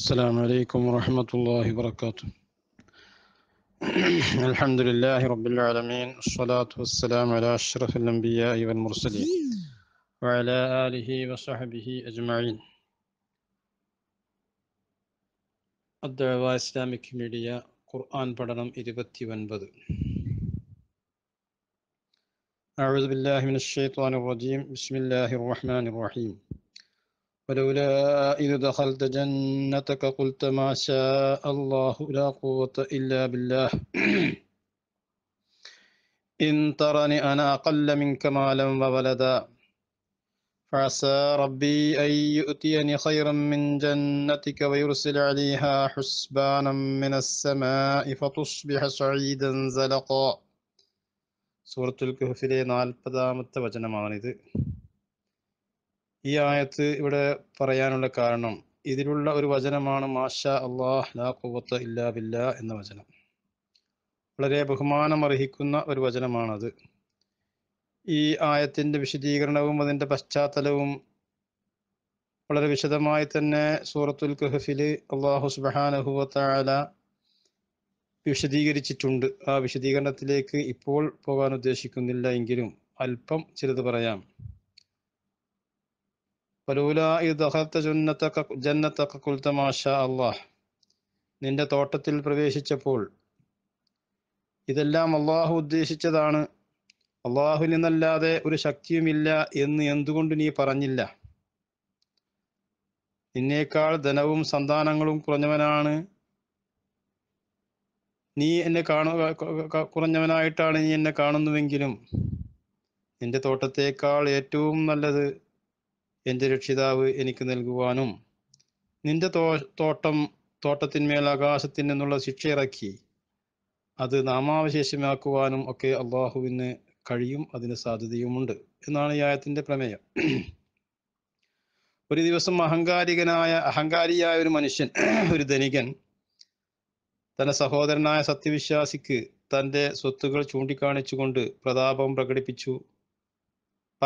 السلام عليكم ورحمة الله وبركاته الحمد لله رب العالمين الصلاة والسلام على أشرف الأنبياء والمرسلين وعلى آله وصحبه أجمعين الدعوة إسلامك ميديا قرآن بدنم إربتي ونبدو أعوذ بالله من الشيطان الرجيم بسم الله الرحمن الرحيم ولولا إذ دخلت جنتك قلت ما شاء الله لا قوة إلا بالله إن ترني أنا أقل منك مالا وولدا فعسى ربي أن يؤتيني خيرا من جنتك ويرسل عليها حسبانا من السماء فتصبح سعيدا زلقا سورة الكهف لنا കുഹഫിലെ നാൽപ്പതാമത്തെ വചനമാണിത് ഈ ആയത്ത് ഇവിടെ പറയാനുള്ള കാരണം ഇതിലുള്ള ഒരു വചനമാണ് മാഷ അള്ളാഹ് ലാ കുവത്ത് ഇല്ലാ ബില്ല എന്ന വചനം വളരെ ബഹുമാനം അർഹിക്കുന്ന ഒരു വചനമാണത് ഈ ആയത്തിൻ്റെ വിശദീകരണവും അതിൻ്റെ പശ്ചാത്തലവും വളരെ വിശദമായി തന്നെ സൂറത്തുൽ കഹഫിൽ അള്ളാഹു സുബാനഹുവത്താല വിശദീകരിച്ചിട്ടുണ്ട് ആ വിശദീകരണത്തിലേക്ക് ഇപ്പോൾ പോകാൻ ഉദ്ദേശിക്കുന്നില്ല എങ്കിലും അല്പം ചിലത് പറയാം ഫലൂലാ അള്ളാഹ് നിന്റെ തോട്ടത്തിൽ പ്രവേശിച്ചപ്പോൾ ഇതെല്ലാം അള്ളാഹു ഉദ്ദേശിച്ചതാണ് അള്ളാഹുവിനെന്നല്ലാതെ ഒരു ശക്തിയുമില്ല എന്ന് എന്തുകൊണ്ട് നീ പറഞ്ഞില്ല നിന്നേക്കാൾ ധനവും സന്താനങ്ങളും കുറഞ്ഞവനാണ് നീ എന്നെ കാണു കുറഞ്ഞവനായിട്ടാണ് നീ എന്നെ കാണുന്നുവെങ്കിലും നിന്റെ തോട്ടത്തേക്കാൾ ഏറ്റവും നല്ലത് എൻ്റെ രക്ഷിതാവ് എനിക്ക് നൽകുവാനും നിന്റെ തോ തോട്ടം തോട്ടത്തിന്മേൽ ആകാശത്തിൽ നിന്നുള്ള ശിക്ഷയിറക്കി അത് നാമാവശേഷമാക്കുവാനും ഒക്കെ അള്ളാഹുവിന് കഴിയും അതിന് സാധ്യതയുമുണ്ട് എന്നാണ് ഈ ആയത്തിൻ്റെ പ്രമേയം ഒരു ദിവസം അഹങ്കാരികനായ അഹങ്കാരിയായ ഒരു മനുഷ്യൻ ഒരു ധനികൻ തന്റെ സഹോദരനായ സത്യവിശ്വാസിക്ക് തൻ്റെ സ്വത്തുകൾ ചൂണ്ടിക്കാണിച്ചുകൊണ്ട് പ്രതാപം പ്രകടിപ്പിച്ചു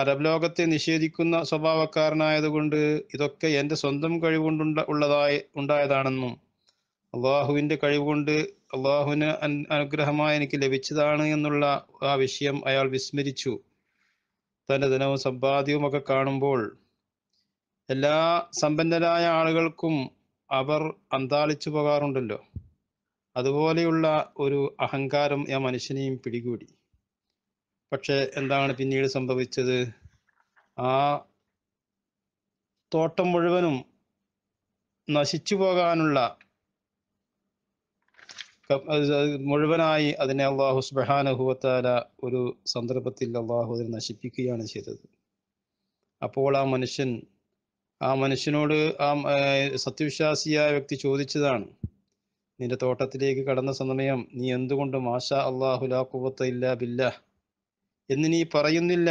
പരലോകത്തെ നിഷേധിക്കുന്ന സ്വഭാവക്കാരനായതുകൊണ്ട് ഇതൊക്കെ എൻ്റെ സ്വന്തം കഴിവുകൊണ്ട് ഉള്ളതായി ഉണ്ടായതാണെന്നും അള്ളാഹുവിൻ്റെ കഴിവുകൊണ്ട് അള്ളാഹുവിന് അനുഗ്രഹമായി എനിക്ക് ലഭിച്ചതാണ് എന്നുള്ള ആ വിഷയം അയാൾ വിസ്മരിച്ചു തൻ്റെ ധനവും സമ്പാദ്യവും ഒക്കെ കാണുമ്പോൾ എല്ലാ സമ്പന്നരായ ആളുകൾക്കും അവർ അന്താളിച്ചു പോകാറുണ്ടല്ലോ അതുപോലെയുള്ള ഒരു അഹങ്കാരം ആ മനുഷ്യനെയും പിടികൂടി പക്ഷേ എന്താണ് പിന്നീട് സംഭവിച്ചത് ആ തോട്ടം മുഴുവനും നശിച്ചു പോകാനുള്ള മുഴുവനായി അതിനെ അള്ളാഹു സുബാനുഹുവത്താല ഒരു സന്ദർഭത്തിൽ അള്ളാഹു അതിനെ നശിപ്പിക്കുകയാണ് ചെയ്തത് അപ്പോൾ ആ മനുഷ്യൻ ആ മനുഷ്യനോട് ആ സത്യവിശ്വാസിയായ വ്യക്തി ചോദിച്ചതാണ് നിന്റെ തോട്ടത്തിലേക്ക് കടന്ന സമയം നീ എന്തുകൊണ്ട് മാഷ അള്ളാഹുലാ കുവത്ത ഇല്ലാ ബില്ലാ എന്ന് നീ പറയുന്നില്ല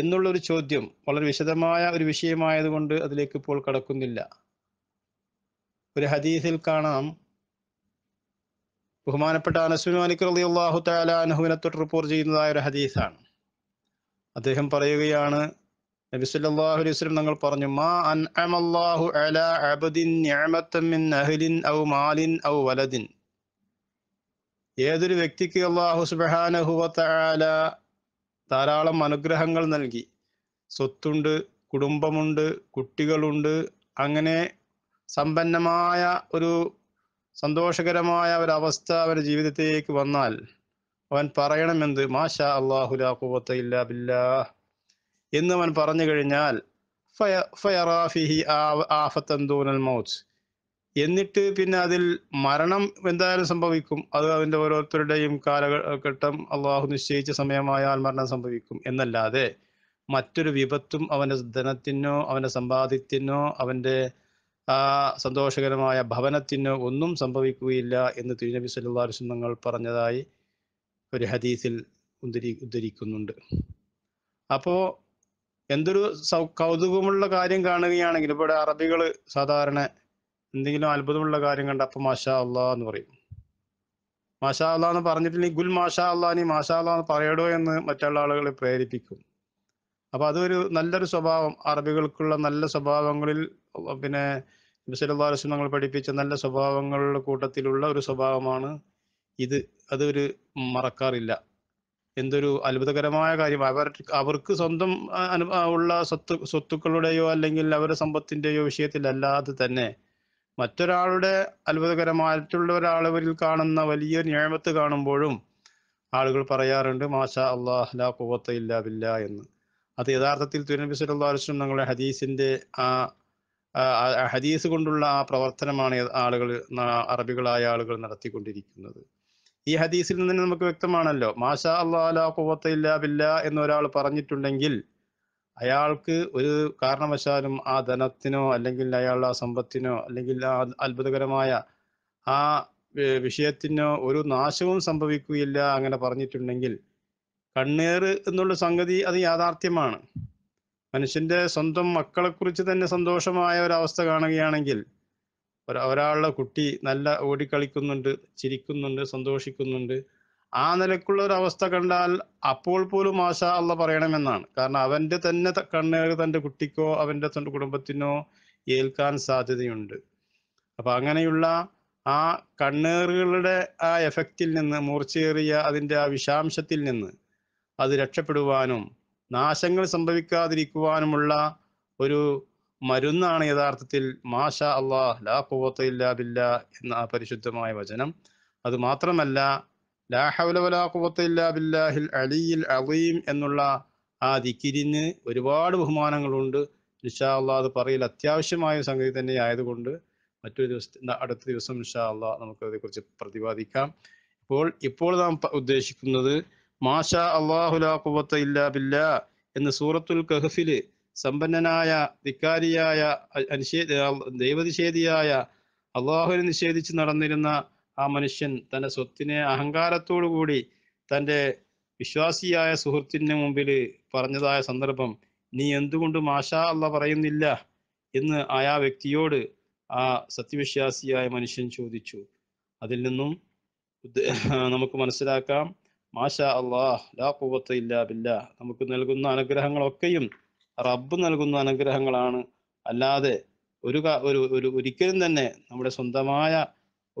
എന്നുള്ളൊരു ചോദ്യം വളരെ വിശദമായ ഒരു വിഷയമായതുകൊണ്ട് അതിലേക്ക് ഇപ്പോൾ കടക്കുന്നില്ല ഒരു ഹദീസിൽ കാണാം ബഹുമാനപ്പെട്ട അനസ്മിൻ മാലിക് അള്ളാഹു താല തൊട്ട് റിപ്പോർട്ട് ചെയ്യുന്നതായ ഒരു ഹദീസാണ് അദ്ദേഹം പറയുകയാണ് നബി സല്ലല്ലാഹു അലൈഹി വസല്ലം തങ്ങൾ പറഞ്ഞു മാ അൻ അമല്ലാഹു അലാ അബദിൻ നിഅമത്തൻ മിൻ അഹ്ലിൻ ഔ മാലിൻ ഔ വലദിൻ ഏതൊരു വ്യക്തിക്ക് അള്ളാഹു സുബ്ഹാനഹു വതആല ധാരാളം അനുഗ്രഹങ്ങൾ നൽകി സ്വത്തുണ്ട് കുടുംബമുണ്ട് കുട്ടികളുണ്ട് അങ്ങനെ സമ്പന്നമായ ഒരു സന്തോഷകരമായ അവസ്ഥ അവരുടെ ജീവിതത്തിലേക്ക് വന്നാൽ അവൻ പറയണമെന്ത് മാഷ അള്ളാഹു ലാഹുബത്ത ഇല്ല ബില്ലാ എന്ന് അവൻ പറഞ്ഞു കഴിഞ്ഞാൽ ഫയ ഫയറാഫിഹി ആഫത്തന്തൂനൽ മൗത്ത് എന്നിട്ട് പിന്നെ അതിൽ മരണം എന്തായാലും സംഭവിക്കും അത് അതിൻ്റെ ഓരോരുത്തരുടെയും കാലഘട്ടം അള്ളാഹു നിശ്ചയിച്ച സമയമായാൽ മരണം സംഭവിക്കും എന്നല്ലാതെ മറ്റൊരു വിപത്തും അവൻ്റെ ധനത്തിനോ അവൻ്റെ സമ്പാദ്യത്തിനോ അവൻ്റെ ആ സന്തോഷകരമായ ഭവനത്തിനോ ഒന്നും സംഭവിക്കുകയില്ല എന്ന് തിരുനബി സല്ലാസ് വസല്ലം പറഞ്ഞതായി ഒരു ഹദീസിൽ ഉദ്ധരി ഉദ്ധരിക്കുന്നുണ്ട് അപ്പോൾ എന്തൊരു സൗ കൗതുകമുള്ള കാര്യം കാണുകയാണെങ്കിൽ ഇവിടെ അറബികൾ സാധാരണ എന്തെങ്കിലും അത്ഭുതമുള്ള കാര്യം കണ്ട അപ്പൊ മാഷാ അള്ളാ എന്ന് പറയും മാഷാ അള്ളാ എന്ന് നീ ഗുൽ മാഷാ അള്ളാ നീ മാഷാ അള്ളാ എന്ന് പറയടോ എന്ന് മറ്റുള്ള ആളുകളെ പ്രേരിപ്പിക്കും അപ്പൊ അതൊരു നല്ലൊരു സ്വഭാവം അറബികൾക്കുള്ള നല്ല സ്വഭാവങ്ങളിൽ പിന്നെ ബിസലാസ് നമ്മൾ പഠിപ്പിച്ച നല്ല സ്വഭാവങ്ങളുടെ കൂട്ടത്തിലുള്ള ഒരു സ്വഭാവമാണ് ഇത് അതൊരു മറക്കാറില്ല എന്തൊരു അത്ഭുതകരമായ കാര്യം അവർ അവർക്ക് സ്വന്തം ഉള്ള സ്വത്ത് സ്വത്തുക്കളുടെയോ അല്ലെങ്കിൽ അവരുടെ സമ്പത്തിൻ്റെയോ വിഷയത്തിലല്ലാതെ തന്നെ മറ്റൊരാളുടെ അത്ഭുതകരമായിട്ടുള്ള ഒരാളവരിൽ കാണുന്ന വലിയ ഞാമത്ത് കാണുമ്പോഴും ആളുകൾ പറയാറുണ്ട് മാഷ അള്ളാഹ് ലാ കുവത്ത ഇല്ലാ എന്ന് അത് യഥാർത്ഥത്തിൽ തിരുനബി സല്ലാ അലുസ്ലം തങ്ങളുടെ ഹദീസിൻ്റെ ആ ഹദീസ് കൊണ്ടുള്ള ആ പ്രവർത്തനമാണ് ആളുകൾ അറബികളായ ആളുകൾ നടത്തിക്കൊണ്ടിരിക്കുന്നത് ഈ ഹദീസിൽ നിന്ന് നമുക്ക് വ്യക്തമാണല്ലോ മാഷ അള്ളാഹ് ലാ കുവത്ത ഇല്ലാ എന്ന് എന്നൊരാൾ പറഞ്ഞിട്ടുണ്ടെങ്കിൽ അയാൾക്ക് ഒരു കാരണവശാലും ആ ധനത്തിനോ അല്ലെങ്കിൽ അയാൾ ആ സമ്പത്തിനോ അല്ലെങ്കിൽ ആ അത്ഭുതകരമായ ആ വിഷയത്തിനോ ഒരു നാശവും സംഭവിക്കുകയില്ല അങ്ങനെ പറഞ്ഞിട്ടുണ്ടെങ്കിൽ കണ്ണേറ് എന്നുള്ള സംഗതി അത് യാഥാർത്ഥ്യമാണ് മനുഷ്യന്റെ സ്വന്തം മക്കളെക്കുറിച്ച് തന്നെ സന്തോഷമായ ഒരവസ്ഥ കാണുകയാണെങ്കിൽ ഒരാളുടെ കുട്ടി നല്ല ഓടിക്കളിക്കുന്നുണ്ട് ചിരിക്കുന്നുണ്ട് സന്തോഷിക്കുന്നുണ്ട് ആ നിലക്കുള്ള ഒരു അവസ്ഥ കണ്ടാൽ അപ്പോൾ പോലും ആശ അള്ള പറയണമെന്നാണ് കാരണം അവന്റെ തന്നെ കണ്ണുകൾ തന്റെ കുട്ടിക്കോ അവന്റെ തന്റെ കുടുംബത്തിനോ ഏൽക്കാൻ സാധ്യതയുണ്ട് അപ്പൊ അങ്ങനെയുള്ള ആ കണ്ണേറുകളുടെ ആ എഫക്റ്റിൽ നിന്ന് മൂർച്ചയേറിയ അതിന്റെ ആ വിഷാംശത്തിൽ നിന്ന് അത് രക്ഷപ്പെടുവാനും നാശങ്ങൾ സംഭവിക്കാതിരിക്കുവാനുമുള്ള ഒരു മരുന്നാണ് യഥാർത്ഥത്തിൽ മാഷ അള്ളാഹ് ലാ ഇല്ലാ ബില്ലാ എന്ന ആ പരിശുദ്ധമായ വചനം അത് മാത്രമല്ല ലാ ഹൗല വലാ ഇല്ലാ ബില്ലാഹിൽ അലിയിൽ എന്നുള്ള ആ ദിക്കിരിന് ഒരുപാട് ബഹുമാനങ്ങളുണ്ട് ഇൻഷാ അല്ലാ അത് പറയൽ അത്യാവശ്യമായ സംഗതി തന്നെ ആയതുകൊണ്ട് മറ്റൊരു ദിവസം അടുത്ത ദിവസം ഇൻഷാ അല്ലാ നമുക്ക് അതേക്കുറിച്ച് പ്രതിപാദിക്കാം ഇപ്പോൾ ഇപ്പോൾ നാം ഉദ്ദേശിക്കുന്നത് മാഷാ അള്ളാഹു ലാ ഇല്ലാ ബില്ലാ എന്ന് സൂറത്തുൽ കഹഫില് സമ്പന്നനായ ധിക്കാരിയായ അനുഷേ ദൈവനിഷേധിയായ അള്ളാഹുവിനെ നിഷേധിച്ച് നടന്നിരുന്ന ആ മനുഷ്യൻ തന്റെ സ്വത്തിനെ അഹങ്കാരത്തോടു കൂടി തന്റെ വിശ്വാസിയായ സുഹൃത്തിന് മുമ്പിൽ പറഞ്ഞതായ സന്ദർഭം നീ എന്തുകൊണ്ട് മാഷാ അല്ല പറയുന്നില്ല എന്ന് ആ വ്യക്തിയോട് ആ സത്യവിശ്വാസിയായ മനുഷ്യൻ ചോദിച്ചു അതിൽ നിന്നും നമുക്ക് മനസ്സിലാക്കാം മാഷാ അള്ളാഹ് ലാ കുവത്ത് ഇല്ലാ ബില്ല നമുക്ക് നൽകുന്ന അനുഗ്രഹങ്ങളൊക്കെയും റബ്ബ് നൽകുന്ന അനുഗ്രഹങ്ങളാണ് അല്ലാതെ ഒരു ഒരു ഒരിക്കലും തന്നെ നമ്മുടെ സ്വന്തമായ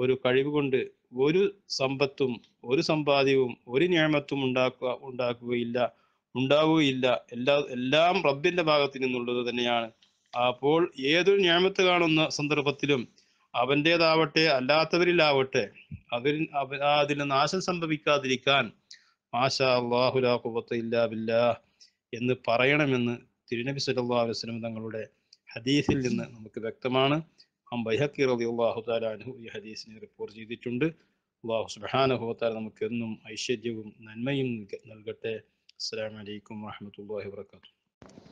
ഒരു കഴിവ് കൊണ്ട് ഒരു സമ്പത്തും ഒരു സമ്പാദ്യവും ഒരു ഞാമത്തും ഉണ്ടാക്കുക ഉണ്ടാക്കുകയില്ല ഉണ്ടാവുകയില്ല എല്ലാ എല്ലാം റബ്ബിന്റെ ഭാഗത്തു നിന്നുള്ളത് തന്നെയാണ് അപ്പോൾ ഏതൊരു ഞാമത്ത് കാണുന്ന സന്ദർഭത്തിലും അവൻ്റേതാവട്ടെ അല്ലാത്തവരിലാവട്ടെ അവ അതിന് നാശം സംഭവിക്കാതിരിക്കാൻ മാഷാ ഇല്ലാ എന്ന് പറയണമെന്ന് തിരുനബി സല്ലാ അലൈഹി തങ്ങളുടെ ഹദീസിൽ നിന്ന് നമുക്ക് വ്യക്തമാണ് അംബഹക്കി റതി അള്ളാഹു താലാനു ഈ ഹദീസിനെ റിപ്പോർട്ട് ചെയ്തിട്ടുണ്ട് അള്ളാഹു സുബാനഹുത്താല നമുക്ക് എന്നും ഐശ്വര്യവും നന്മയും നൽകട്ടെ അസ്സാം വലൈക്കും വാഹമത്തല്ലാഹി വാത്തു